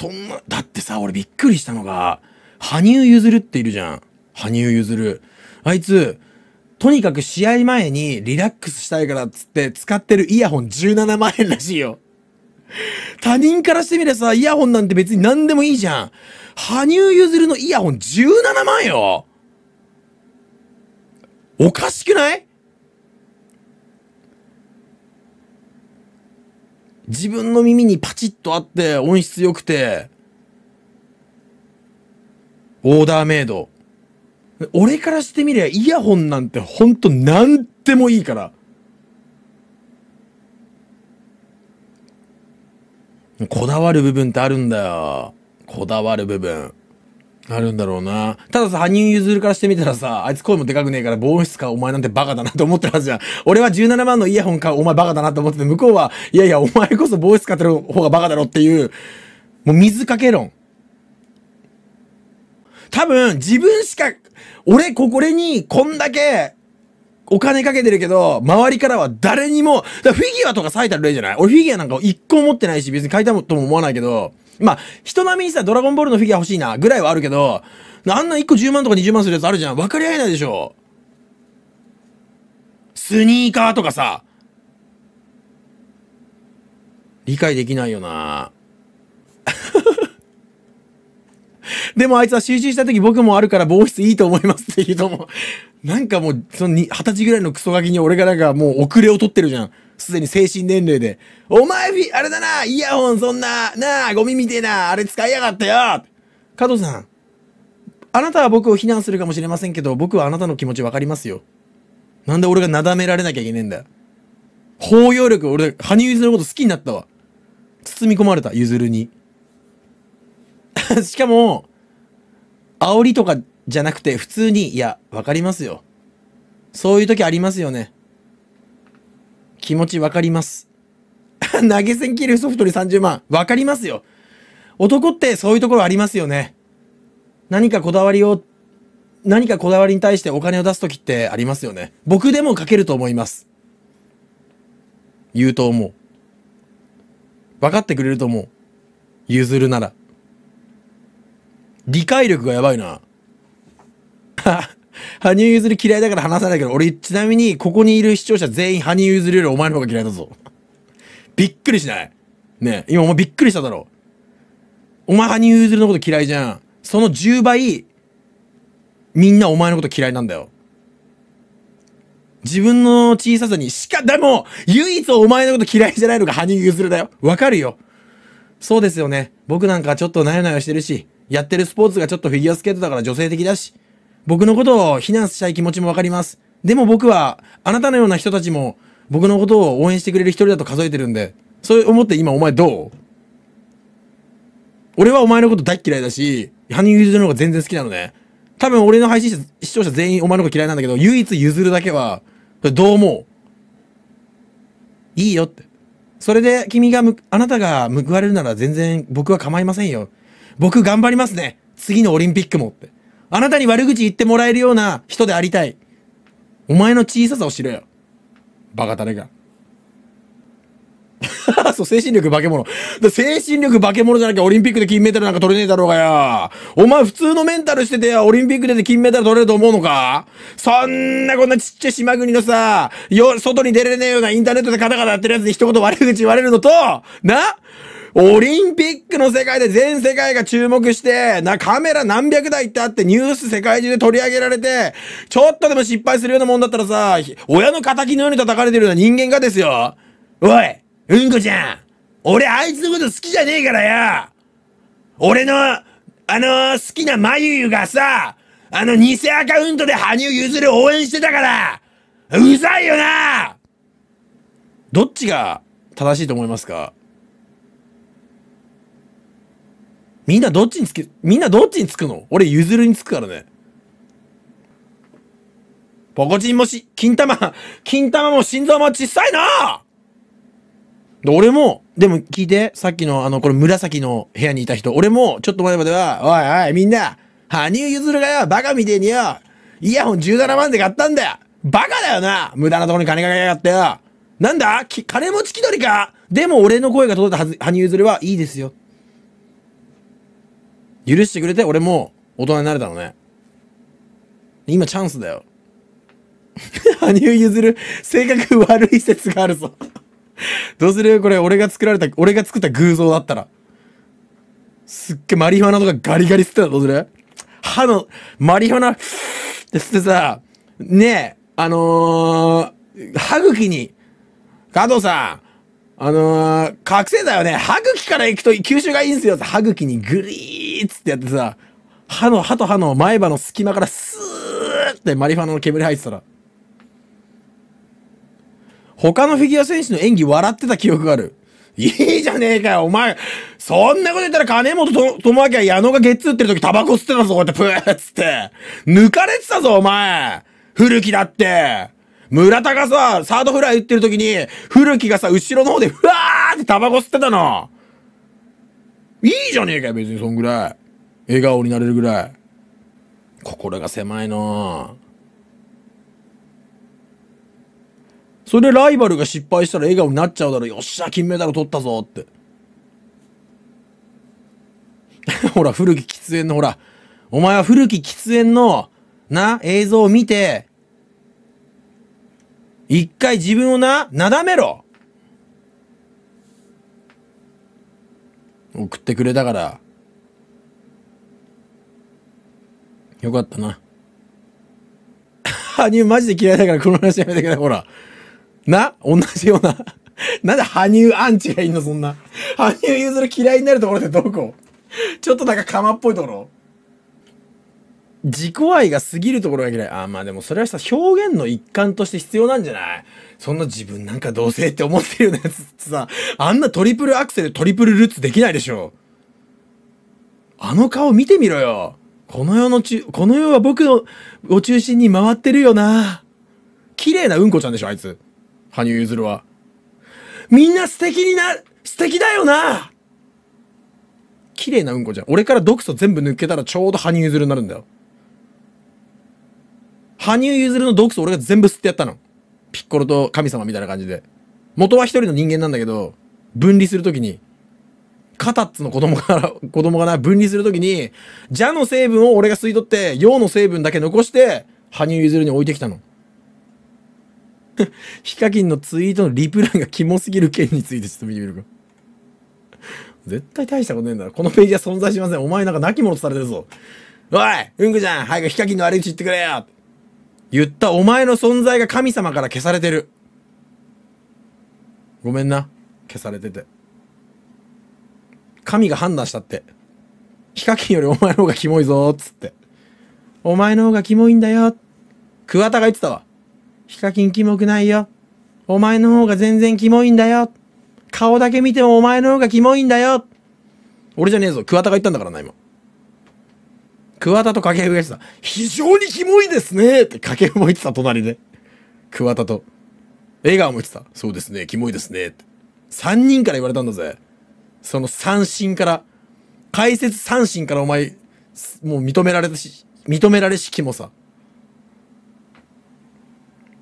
そんな、だってさ、俺びっくりしたのが、羽生結弦っているじゃん。羽生結弦。あいつ、とにかく試合前にリラックスしたいからっつって使ってるイヤホン17万円らしいよ。他人からしてみればさ、イヤホンなんて別に何でもいいじゃん。羽生結弦のイヤホン17万よおかしくない自分の耳にパチッとあって音質良くて、オーダーメイド。俺からしてみりゃイヤホンなんてほんとなんでもいいから。こだわる部分ってあるんだよ。こだわる部分。あるんだろうな。たださ、羽生結弦からしてみたらさ、あいつ声もでかくねえから防音室かお前なんてバカだなと思ってるはずじゃん。俺は17万のイヤホンかお前バカだなと思ってて、向こうは、いやいや、お前こそ防音室買ってる方がバカだろっていう、もう水かけ論。多分、自分しか、俺、ここれに、こんだけ、お金かけてるけど、周りからは誰にも、だフィギュアとかいたる例じゃない俺フィギュアなんか一個持ってないし、別に買いたいとも思わないけど、まあ、人並みにさ、ドラゴンボールのフィギュア欲しいな、ぐらいはあるけど、あんな1個10万とか20万するやつあるじゃん。分かり合えないでしょ。スニーカーとかさ、理解できないよな。でもあいつは集中した時僕もあるから防湿いいと思いますって言うともう、なんかもう、その二十歳ぐらいのクソガキに俺がなんかもう遅れを取ってるじゃん。すでに精神年齢で。お前、あれだな、イヤホンそんな、なあ、ゴミみてえな、あれ使いやがったよ加藤さん、あなたは僕を非難するかもしれませんけど、僕はあなたの気持ちわかりますよ。なんで俺がなだめられなきゃいけねえんだ包容力、俺、羽生結弦のこと好きになったわ。包み込まれた、譲るに。しかも、煽りとかじゃなくて、普通に、いや、わかりますよ。そういう時ありますよね。気持ちわかります。投げ銭切るソフトに30万。わかりますよ。男ってそういうところありますよね。何かこだわりを、何かこだわりに対してお金を出す時ってありますよね。僕でも書けると思います。言うと思う。分かってくれると思う。譲るなら。理解力がやばいな。羽生結弦嫌いだから話さないけど、俺ちなみにここにいる視聴者全員羽生結弦よりお前の方が嫌いだぞ。びっくりしないね今お前びっくりしただろ。お前羽生結弦のこと嫌いじゃん。その10倍、みんなお前のこと嫌いなんだよ。自分の小ささにしか、でも、唯一お前のこと嫌いじゃないのが羽生結弦だよ。わかるよ。そうですよね。僕なんかちょっとなよなよしてるし、やってるスポーツがちょっとフィギュアスケートだから女性的だし、僕のことを非難したい気持ちもわかります。でも僕は、あなたのような人たちも、僕のことを応援してくれる一人だと数えてるんで、そう思って今お前どう俺はお前のこと大嫌いだし、羽生結弦の方が全然好きなのね。多分俺の配信者、視聴者全員お前のこと嫌いなんだけど、唯一譲るだけは、どう思ういいよって。それで君がむ、あなたが報われるなら全然僕は構いませんよ。僕頑張りますね。次のオリンピックもって。あなたに悪口言ってもらえるような人でありたい。お前の小ささを知れよ。バカタレが。そう、精神力化け物。だ精神力化け物じゃなきゃオリンピックで金メダルなんか取れねえだろうがよ。お前普通のメンタルしててオリンピックで金メダル取れると思うのかそんなこんなちっちゃい島国のさ、よ、外に出れねえようなインターネットでカタカタやってるやつに一言悪口言われるのと、なオリンピックの世界で全世界が注目して、な、カメラ何百台ってあってニュース世界中で取り上げられて、ちょっとでも失敗するようなもんだったらさ、親の仇のように叩かれてるような人間がですよ。おい、うんこちゃん。俺あいつのこと好きじゃねえからよ。俺の、あのー、好きなまゆゆがさ、あの偽アカウントで羽生結弦応援してたから、うざいよなどっちが正しいと思いますかみんなどっちにつく、みんなどっちにつくの俺、ゆずるにつくからね。ポコチンもし、金玉、金玉も心臓も小さいなで、俺も、でも聞いて、さっきのあの、これ紫の部屋にいた人、俺も、ちょっと前までは、おいおい、みんな、羽生結弦がよ、バカみてえによ、イヤホン17万で買ったんだよバカだよな無駄なとこに金かけやがってよなんだ金持ち気取りかでも俺の声が届いたはず、羽生結弦はいいですよ。許してくれて、俺も大人になれたのね。今チャンスだよ。羽生結弦、性格悪い説があるぞどうするこれ、俺が作られた、俺が作った偶像だったら。すっげえマリファナとかガリガリ吸ってたらどうする歯の、マリファナ、って吸ってさ、ねえ、あのー、歯茎に、加藤さん、あのー、覚醒剤はね、歯茎から行くと吸収がいいんですよって歯茎にグリーっつってやってさ、歯の、歯と歯の前歯の隙間からスーってマリファナの煙入ってたら。他のフィギュア選手の演技笑ってた記憶がある。いいじゃねえかよ、お前。そんなこと言ったら金本智明は矢野がゲッツーってる時タバコ吸ってたぞ、こうやってプーっつって。抜かれてたぞ、お前。古木だって。村田がさ、サードフライ打ってる時に、古木がさ、後ろの方で、ふわーってタバコ吸ってたの。いいじゃねえかよ、別にそんぐらい。笑顔になれるぐらい。心が狭いなそれでライバルが失敗したら笑顔になっちゃうだろ。よっしゃ、金メダル取ったぞって。ほら、古き喫煙のほら、お前は古き喫煙の、な、映像を見て、一回自分をな、なだめろ送ってくれたから。よかったな。羽生マジで嫌いだからこの話やめてくれ、ほら。な同じような。なんで羽生アンチがいんの、そんな。羽生結弦嫌いになるところってどこちょっとなんか釜っぽいところ自己愛が過ぎるところが嫌い。ああ、まあでもそれはさ、表現の一環として必要なんじゃないそんな自分なんかどうせって思ってるようなやつってさ、あんなトリプルアクセル、トリプルルッツできないでしょ。あの顔見てみろよ。この世のち、この世は僕の、を中心に回ってるよな。綺麗なうんこちゃんでしょ、あいつ。羽生結弦は。みんな素敵にな、素敵だよな綺麗なうんこちゃん。俺から毒素全部抜けたらちょうど羽生結弦になるんだよ。羽生結弦の洞窟俺が全部吸ってやったの。ピッコロと神様みたいな感じで。元は一人の人間なんだけど、分離するときに、カタッツの子供から、子供がな、分離するときに、ジの成分を俺が吸い取って、陽の成分だけ残して、羽生結弦に置いてきたの。ヒカキンのツイートのリプランがキモすぎる件についてちょっと見てみるか。絶対大したことねえんだろ。このページは存在しません。お前なんか亡き者とされてるぞ。おいうんこちゃん早くヒカキンの悪口言ってくれよ言ったお前の存在が神様から消されてる。ごめんな。消されてて。神が判断したって。ヒカキンよりお前の方がキモいぞつって。お前の方がキモいんだよ。桑田が言ってたわ。ヒカキンキモくないよ。お前の方が全然キモいんだよ。顔だけ見てもお前の方がキモいんだよ。俺じゃねえぞ。桑田が言ったんだからな、今。桑田と掛布が言ってた。非常にキモいですねって掛布も言ってた、隣で。桑田と。笑顔も言ってた。そうですね、キモいですねって。人から言われたんだぜ。その三振から。解説三振からお前、もう認められたし、認められしきもさ。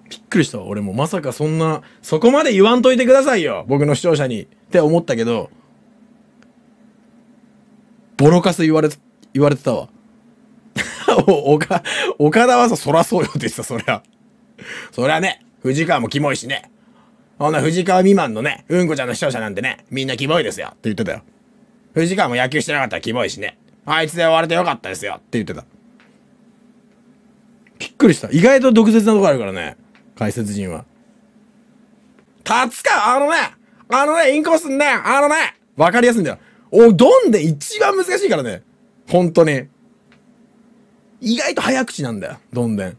びっくりしたわ。俺もまさかそんな、そこまで言わんといてくださいよ。僕の視聴者に。って思ったけど、ボロカス言われ、言われてたわ。お、岡、岡田はさ、そらそうよって言ってた、そりゃ。そりゃね、藤川もキモいしね。ほんな藤川未満のね、うんこちゃんの視聴者なんてね、みんなキモいですよって言ってたよ。藤川も野球してなかったらキモいしね。あいつで終われてよかったですよって言ってた。びっくりした。意外と毒舌なとこあるからね。解説陣は。立つかあのねあのねインコースねあのねわかりやすいんだよ。お、ドンで一番難しいからね。本当に。意外と早口なんだよどんでん